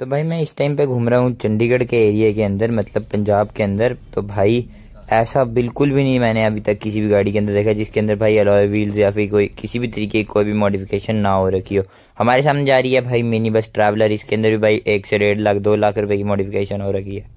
तो भाई मैं इस टाइम पे घूम रहा हूँ चंडीगढ़ के एरिया के अंदर मतलब पंजाब के अंदर तो भाई ऐसा बिल्कुल भी नहीं मैंने अभी तक किसी भी गाड़ी के अंदर देखा जिसके अंदर भाई अलॉय व्हील्स या फिर कोई किसी भी तरीके की कोई भी मॉडिफिकेशन ना हो रखी हो हमारे सामने जा रही है भाई मिनी बस ट्रैवलर इसके अंदर भी भाई एक से डेढ़ लाख दो लाख रुपए की मॉडिफिकेशन हो रखी है